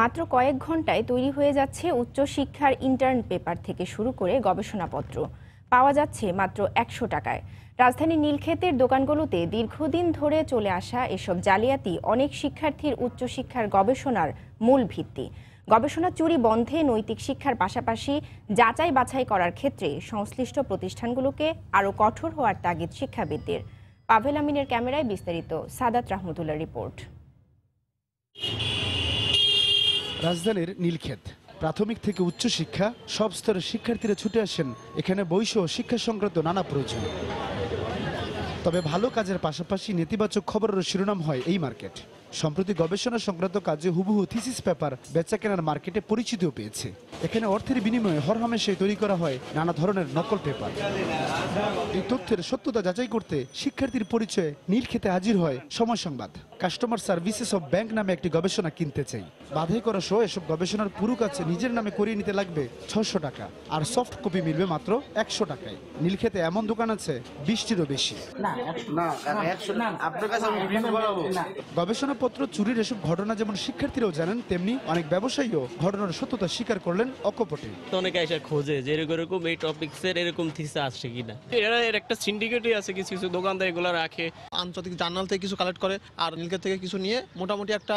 মাত্র কয়েক ঘন্টায় তৈরি হয়ে যাচ্ছে উচ্চশিক্ষার ইন্টার্ন পেপার থেকে শুরু করে গবেষণাপত্র পাওয়া যাচ্ছে মাত্র একশো টাকায় রাজধানীর নীলক্ষেতের দোকানগুলোতে দীর্ঘদিন ধরে চলে আসা এসব জালিয়াতি অনেক শিক্ষার্থীর উচ্চশিক্ষার গবেষণার মূল ভিত্তি গবেষণা চুরি বন্ধে নৈতিক শিক্ষার পাশাপাশি যাচাই বাছাই করার ক্ষেত্রে সংশ্লিষ্ট প্রতিষ্ঠানগুলোকে আরও কঠোর হওয়ার তাগিদ শিক্ষাবিদদের পাভেল আমিনের ক্যামেরায় বিস্তারিত সাদাত রাহমতুল্লাহ রিপোর্ট রাজধানীর নীলক্ষেত প্রাথমিক থেকে উচ্চ শিক্ষা সব স্তরের শিক্ষার্থীরা ছুটে আসেন এখানে বৈশ্য শিক্ষা সংক্রান্ত নানা প্রয়োজন তবে ভালো কাজের পাশাপাশি নেতিবাচক খবরের শিরোনাম হয় এই মার্কেট সম্প্রতি গবেষণা সংক্রান্ত কাজে হুবহু থিসিস পেপার বেচা কেনার মার্কেটে পরিচিতিও পেয়েছে এখানে অর্থের বিনিময়ে হরহামেশাই তৈরি করা হয় নানা ধরনের নকল পেপার এই তথ্যের সত্যতা যাচাই করতে শিক্ষার্থীর পরিচয়ে নীল খেতে হাজির হয় সময় সংবাদ কাস্টমার সার্ভিসেস অফ ব্যাংক নামে একটি গবেষণা কিনতে চাই বাধাই করা সহ এসব গবেষণার পুরু কাছে নিজের নামে করিয়ে নিতে লাগবে ছশো টাকা আর সফট কপি মিলবে মাত্র একশো টাকায় নীলক্ষেতে এমন দোকান আছে বিশটিরও বেশি গবেষণাপত্র চুরির এসব ঘটনা যেমন শিক্ষার্থীরাও জানেন তেমনি অনেক ব্যবসায়ীও ঘটনার সত্যতা স্বীকার করলেন অকপটে অনেকে এসে খোঁজে যে এরকম এই টপিক্সের এরকম থিসে আসছে কিনা এরা এর একটা সিন্ডিকেটই আছে কিছু কিছু দোকানদার এগুলো রাখে আন্তর্জাতিক জার্নাল থেকে কিছু কালেক্ট করে আর ব্যাংকের থেকে কিছু নিয়ে মোটামুটি একটা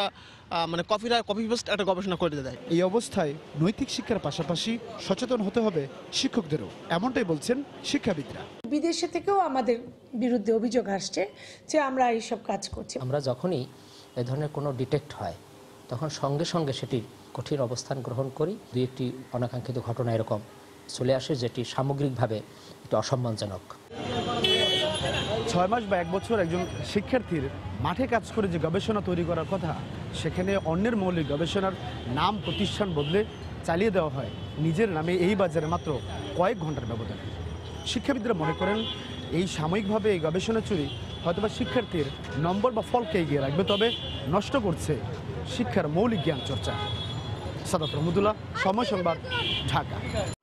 মানে কপিরা কফি বেস্ট একটা গবেষণা করে দেয় এই অবস্থায় নৈতিক শিক্ষার পাশাপাশি সচেতন হতে হবে শিক্ষকদেরও এমনটাই বলছেন শিক্ষাবিদরা বিদেশে থেকেও আমাদের বিরুদ্ধে অভিযোগ আসছে যে আমরা এইসব কাজ করছি আমরা যখনই এ ধরনের কোনো ডিটেক্ট হয় তখন সঙ্গে সঙ্গে সেটি কঠিন অবস্থান গ্রহণ করি দুই একটি অনাকাঙ্ক্ষিত ঘটনা এরকম চলে আসে যেটি সামগ্রিকভাবে একটি অসম্মানজনক ছয় মাস বা এক বছর একজন শিক্ষার্থীর মাঠে কাজ করে যে গবেষণা তৈরি করার কথা সেখানে অন্যের মৌলিক গবেষণার নাম প্রতিষ্ঠান বদলে চালিয়ে দেওয়া হয় নিজের নামে এই বাজারে মাত্র কয়েক ঘন্টার ব্যবধান শিক্ষাবিদরা মনে করেন এই সাময়িকভাবে এই গবেষণা চুরি হয়তোবা শিক্ষার্থীর নম্বর বা ফলকে এগিয়ে রাখবে তবে নষ্ট করছে শিক্ষার মৌলিক জ্ঞান চর্চা সাদাত রহমদুল্লাহ সময় সংবাদ ঢাকা